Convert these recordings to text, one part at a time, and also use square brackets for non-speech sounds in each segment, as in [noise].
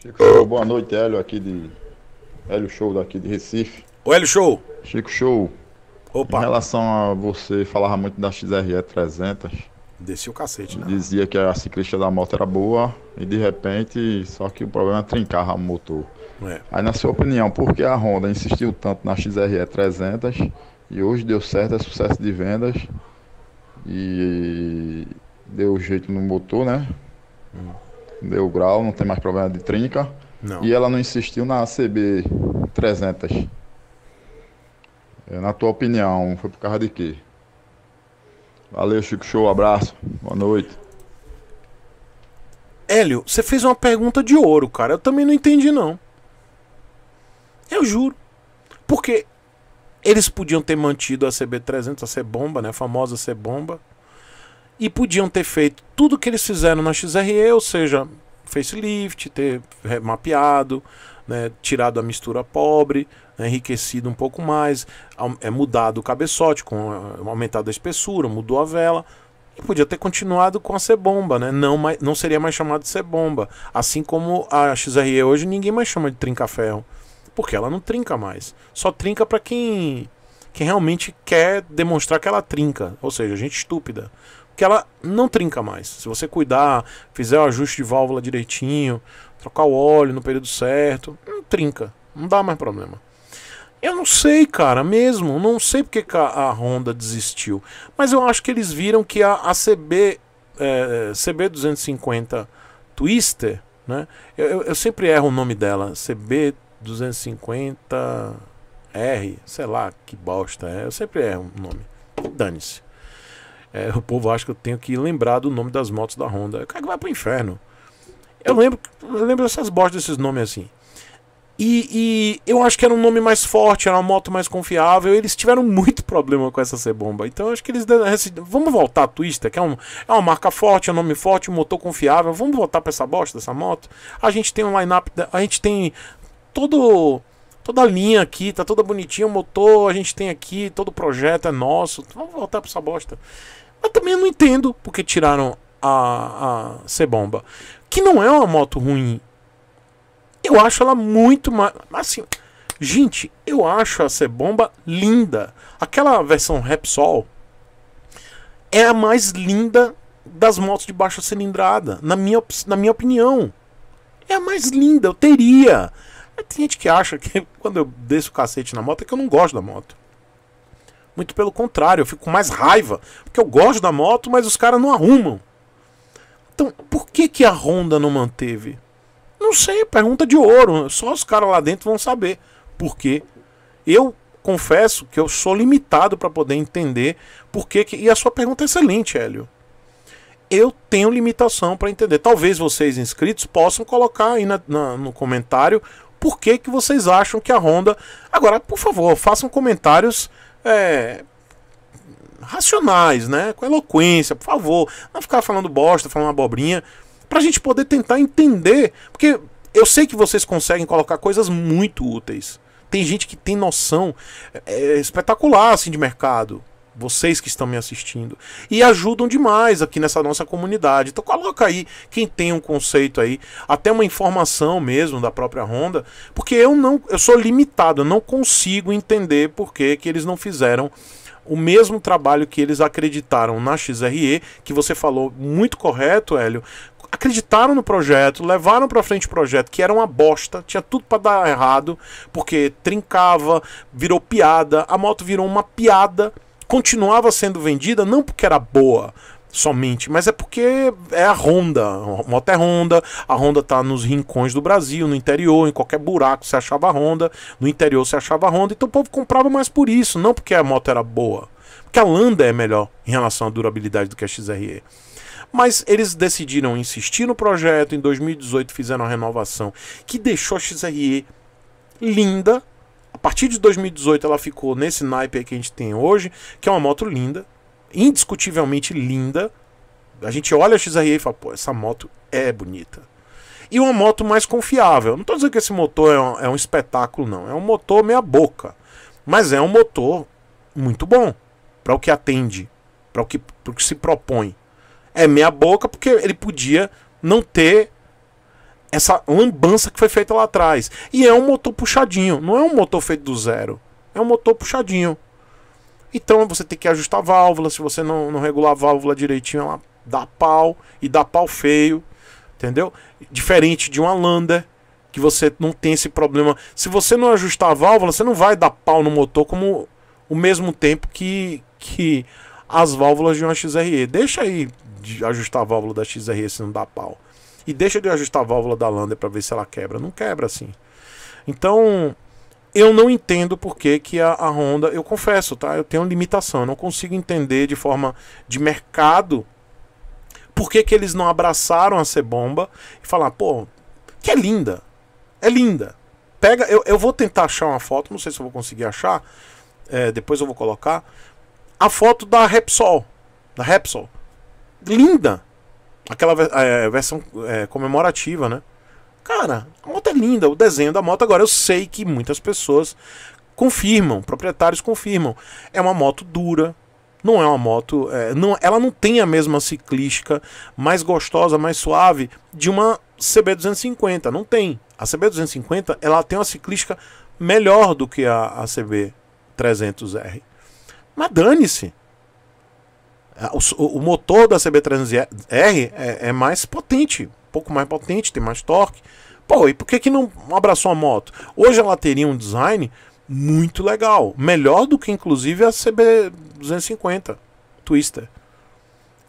Chico Show, boa noite, Hélio aqui de. Hélio Show daqui de Recife. O Hélio Show! Chico Show. Opa. Em relação a você falava muito da XRE 300. Descia o cacete, né? Dizia que a ciclista da moto era boa e de repente, só que o problema é trincava o motor. É. Aí, na sua opinião, por que a Honda insistiu tanto na XRE 300 e hoje deu certo, é sucesso de vendas e deu jeito no motor, né? Hum deu grau, não tem mais problema de trinca. Não. E ela não insistiu na CB 300. É, na tua opinião, foi por causa de quê? Valeu, Chico Show, abraço, boa noite. Hélio, você fez uma pergunta de ouro, cara. Eu também não entendi, não. Eu juro. Porque eles podiam ter mantido a CB300, a C-Bomba, né? A famosa C-Bomba e podiam ter feito tudo que eles fizeram na XRE, ou seja, facelift, ter mapeado, né, tirado a mistura pobre, né, enriquecido um pouco mais, é mudado o cabeçote, com, eh, aumentado a espessura, mudou a vela. E podia ter continuado com a C-bomba, né? Não, não seria mais chamado de C-bomba. Assim como a XRE hoje ninguém mais chama de trinca-ferro. Porque ela não trinca mais. Só trinca para quem, quem realmente quer demonstrar que ela trinca. Ou seja, gente estúpida que ela não trinca mais. Se você cuidar, fizer o ajuste de válvula direitinho, trocar o óleo no período certo, não trinca, não dá mais problema. Eu não sei, cara, mesmo, não sei porque a Honda desistiu, mas eu acho que eles viram que a, a CB é, CB 250 Twister, né? Eu, eu, eu sempre erro o nome dela, CB 250 R, sei lá que bosta é, eu sempre erro o nome. Dane-se. É, o povo acha que eu tenho que lembrar do nome das motos da Honda. quero que vai pro inferno. Eu lembro, eu lembro dessas bostas desses nomes assim. E, e, eu acho que era um nome mais forte, era uma moto mais confiável. Eles tiveram muito problema com essa C-Bomba. Então acho que eles. Vamos voltar à Twister, que é, um, é uma marca forte, é um nome forte, um motor confiável. Vamos voltar para essa bosta dessa moto. A gente tem um line-up. A gente tem todo toda a linha aqui, tá toda bonitinha, o motor a gente tem aqui, todo o projeto é nosso, vamos voltar pra essa bosta. Mas também eu não entendo porque tiraram a, a C-Bomba, que não é uma moto ruim. Eu acho ela muito mais. Assim, gente, eu acho a C-Bomba linda. Aquela versão Repsol é a mais linda das motos de baixa cilindrada, na minha, na minha opinião. É a mais linda, eu teria. É, tem gente que acha que [laughs] quando eu desço o cacete na moto é que eu não gosto da moto. Muito pelo contrário, eu fico com mais raiva. Porque eu gosto da moto, mas os caras não arrumam. Então, por que, que a Honda não manteve? Não sei, pergunta de ouro. Só os caras lá dentro vão saber. Por quê? Eu confesso que eu sou limitado para poder entender por que, que. E a sua pergunta é excelente, Hélio. Eu tenho limitação para entender. Talvez vocês inscritos possam colocar aí na, na, no comentário por que, que vocês acham que a Honda. Agora, por favor, façam comentários é, racionais, né? Com eloquência, por favor. Não ficar falando bosta, falando abobrinha. Pra gente poder tentar entender. Porque eu sei que vocês conseguem colocar coisas muito úteis. Tem gente que tem noção é, é espetacular assim, de mercado vocês que estão me assistindo e ajudam demais aqui nessa nossa comunidade. Então coloca aí quem tem um conceito aí, até uma informação mesmo da própria Honda, porque eu não, eu sou limitado, eu não consigo entender por que, que eles não fizeram o mesmo trabalho que eles acreditaram na XRE, que você falou muito correto, Hélio, acreditaram no projeto, levaram para frente o projeto, que era uma bosta, tinha tudo para dar errado, porque trincava, virou piada, a moto virou uma piada continuava sendo vendida não porque era boa, somente, mas é porque é a Honda, a moto é Honda, a Honda tá nos rincões do Brasil, no interior, em qualquer buraco você achava a Honda, no interior você achava a Honda, então o povo comprava mais por isso, não porque a moto era boa, porque a Landa é melhor em relação à durabilidade do que a XRE. Mas eles decidiram insistir no projeto, em 2018 fizeram a renovação que deixou a XRE linda, a partir de 2018 ela ficou nesse naipe que a gente tem hoje, que é uma moto linda, indiscutivelmente linda. A gente olha a XRE e fala, pô, essa moto é bonita. E uma moto mais confiável. Não estou dizendo que esse motor é um, é um espetáculo, não. É um motor meia boca. Mas é um motor muito bom para o que atende, para o que, que se propõe. É meia boca porque ele podia não ter essa lambança que foi feita lá atrás. E é um motor puxadinho, não é um motor feito do zero. É um motor puxadinho. Então você tem que ajustar a válvula. Se você não, não regular a válvula direitinho, ela dá pau e dá pau feio. Entendeu? Diferente de uma Lander, que você não tem esse problema. Se você não ajustar a válvula, você não vai dar pau no motor como o mesmo tempo que, que as válvulas de uma XRE. Deixa aí de ajustar a válvula da XRE se não dá pau e deixa de ajustar a válvula da Lander para ver se ela quebra. Não quebra assim. Então, eu não entendo por que, que a, a, Honda, eu confesso, tá? Eu tenho limitação, eu não consigo entender de forma de mercado por que, que eles não abraçaram a Cebomba e falar, pô, que é linda. É linda. Pega, eu, eu vou tentar achar uma foto, não sei se eu vou conseguir achar. É, depois eu vou colocar a foto da Repsol, da Repsol. Linda. Aquela é, versão é, comemorativa, né? Cara, a moto é linda, o desenho da moto. Agora eu sei que muitas pessoas confirmam, proprietários confirmam. É uma moto dura, não é uma moto. É, não, ela não tem a mesma ciclística mais gostosa, mais suave de uma CB250. Não tem. A CB250 ela tem uma ciclística melhor do que a, a CB300R. Mas dane-se. Ah, o, o motor da CB300R é, é, mais potente, um pouco mais potente, tem mais torque. Pô, e por que, que não abraçou a moto? Hoje ela teria um design muito legal, melhor do que inclusive a CB250 Twister.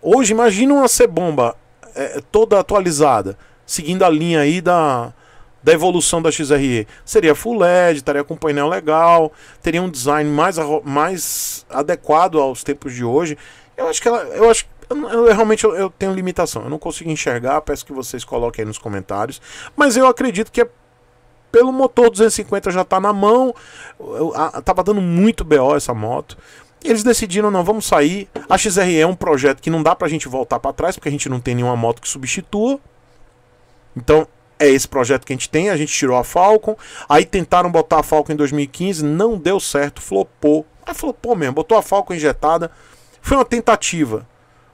Hoje, imagina uma C-bomba é, toda atualizada, seguindo a linha aí da, da evolução da XRE. Seria full LED, estaria com painel legal, teria um design mais, mais adequado aos tempos de hoje eu acho que ela. Eu acho eu, eu realmente eu, eu, tenho limitação. Eu não consigo enxergar. Peço que vocês coloquem aí nos comentários. Mas eu acredito que é pelo motor 250 já tá na mão. Eu, a, tava dando muito BO essa moto. Eles decidiram, não, vamos sair. A XRE é um projeto que não dá pra gente voltar para trás, porque a gente não tem nenhuma moto que substitua. Então, é esse projeto que a gente tem. A gente tirou a Falcon. Aí tentaram botar a Falcon em 2015, não deu certo, flopou. Mas flopou mesmo, botou a Falcon injetada foi uma tentativa.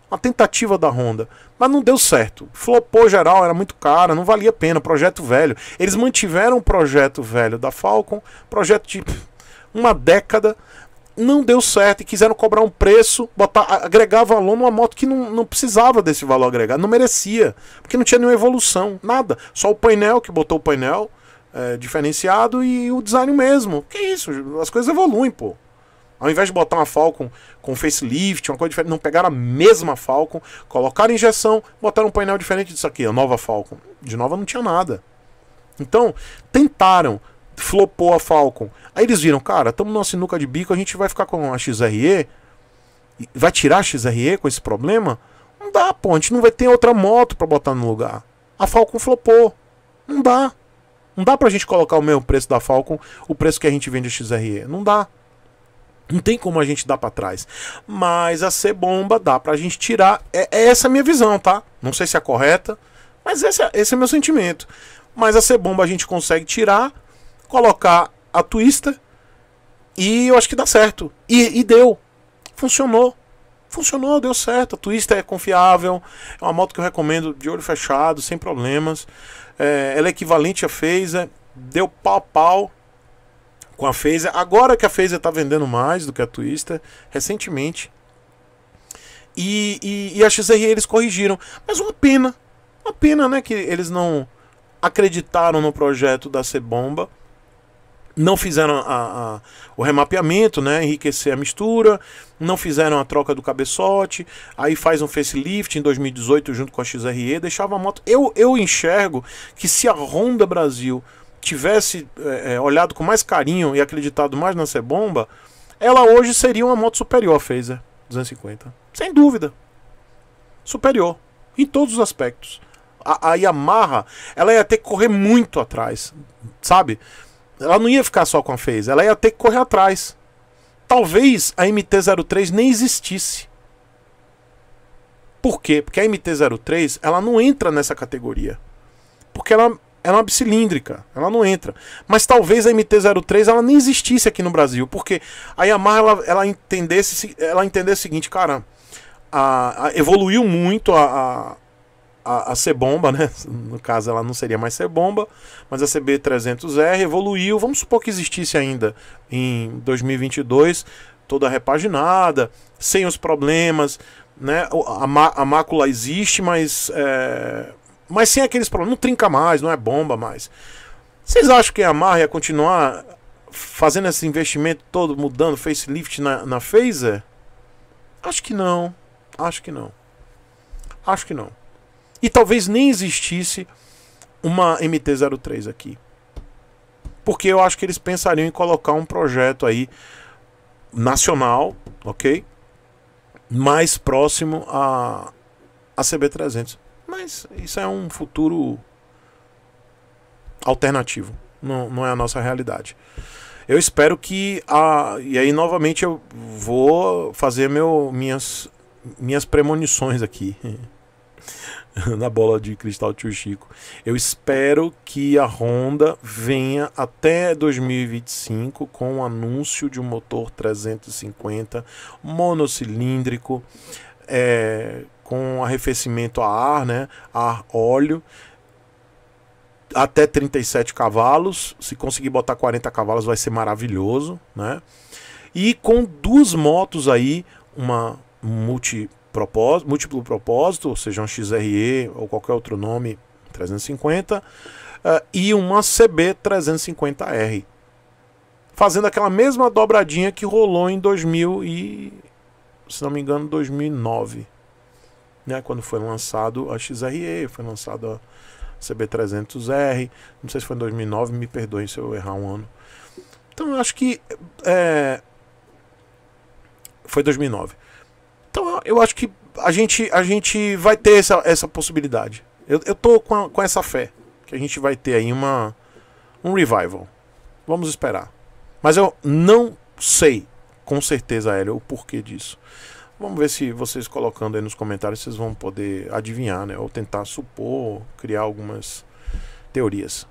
Uma tentativa da Honda. Mas não deu certo. Flopou geral, era muito cara, não valia a pena. Projeto velho. Eles mantiveram o projeto velho da Falcon, projeto de uma década. Não deu certo e quiseram cobrar um preço, botar, agregar valor numa moto que não, não precisava desse valor agregado, não merecia, porque não tinha nenhuma evolução, nada. Só o painel que botou o painel é, diferenciado e o design mesmo. Que isso, as coisas evoluem, pô. Ao invés de botar uma Falcon com facelift, uma coisa diferente, não pegaram a mesma Falcon, colocaram injeção, botaram um painel diferente disso aqui, a nova Falcon. De nova não tinha nada. Então, tentaram, flopou a Falcon. Aí eles viram, cara, estamos numa sinuca de bico, a gente vai ficar com a XRE, vai tirar a XRE com esse problema? Não dá, pô, a gente não vai ter outra moto para botar no lugar. A Falcon flopou. Não dá. Não dá pra gente colocar o mesmo preço da Falcon, o preço que a gente vende a XRE. Não dá. Não tem como a gente dar para trás. Mas a C-bomba dá pra gente tirar. É, é essa a minha visão, tá? Não sei se é correta, mas esse é, esse é meu sentimento. Mas a C-bomba a gente consegue tirar, colocar a twista e eu acho que dá certo. E, e deu. Funcionou. Funcionou, deu certo. A twista é confiável. É uma moto que eu recomendo de olho fechado, sem problemas. É, ela é equivalente a Phaser. Deu pau a pau com a Phaser. Agora que a Phaser está vendendo mais do que a Twister, recentemente. E, e, e a XRE eles corrigiram. Mas uma pena. Uma pena, né? Que eles não acreditaram no projeto da C-Bomba. Não fizeram a, a, o remapeamento, né? Enriquecer a mistura. Não fizeram a troca do cabeçote. Aí faz um facelift em 2018 junto com a XRE. Deixava a moto. Eu, eu enxergo que se a Honda Brasil tivesse é, é, olhado com mais carinho e acreditado mais na Cebomba, ela hoje seria uma moto superior à Phaser 250. Sem dúvida. Superior. Em todos os aspectos. A, a Yamaha, ela ia ter que correr muito atrás, sabe? Ela não ia ficar só com a Phaser, ela ia ter que correr atrás. Talvez a MT-03 nem existisse. Por quê? Porque a MT-03 ela não entra nessa categoria. Porque ela ela é uma bicilíndrica, ela não entra. Mas talvez a MT-03 ela nem existisse aqui no Brasil, porque a Yamaha ela, ela entendesse, ela entendesse o seguinte, cara, a, a, evoluiu muito a, a, a C-bomba, né? [laughs] No caso ela não seria mais C-bomba, mas a CB300R evoluiu, vamos supor que existisse ainda em 2022, toda repaginada, sem os problemas, né? A, a mácula existe, mas é mas sem aqueles problemas. Não trinca mais, não é bomba mais. Vocês acham que a Yamaha ia continuar fazendo esse investimento todo, mudando facelift na, na Phaser? Acho que não. Acho que não. Acho que não. E talvez nem existisse uma MT-03 aqui. Porque eu acho que eles pensariam em colocar um projeto aí nacional, ok? Mais próximo a, a CB300. Mas isso é um futuro alternativo. Não, não é a nossa realidade. Eu espero que a e aí novamente eu vou fazer meu minhas minhas premonições aqui [laughs] na bola de cristal tio Chico. Eu espero que a Honda venha até 2025 com o anúncio de um motor 350 monocilíndrico é, com arrefecimento a ar, né? Ar óleo até 37 cavalos. Se conseguir botar 40 cavalos vai ser maravilhoso, né? E com duas motos aí, uma multi propósito, múltiplo propósito, ou seja, um XRE ou qualquer outro nome 350, uh, eh, e uma CB 350R. Fazendo aquela mesma dobradinha que rolou em 2000 e se não me engano, 2009 né? Quando foi lançado a XRE, foi lançado a CB300R, não sei se foi em 2009, me perdoem se eu errar um ano. Então eu acho que é, foi 2009. Então eu acho que a gente, a gente vai ter essa, essa possibilidade. Eu, eu tô com, a, com essa fé que a gente vai ter aí uma, um revival. Vamos esperar. Mas eu não sei com certeza, Hélio, o porquê disso. Vamos ver se vocês colocando aí nos comentários vocês vão poder adivinhar, né? Ou tentar supor, criar algumas teorias.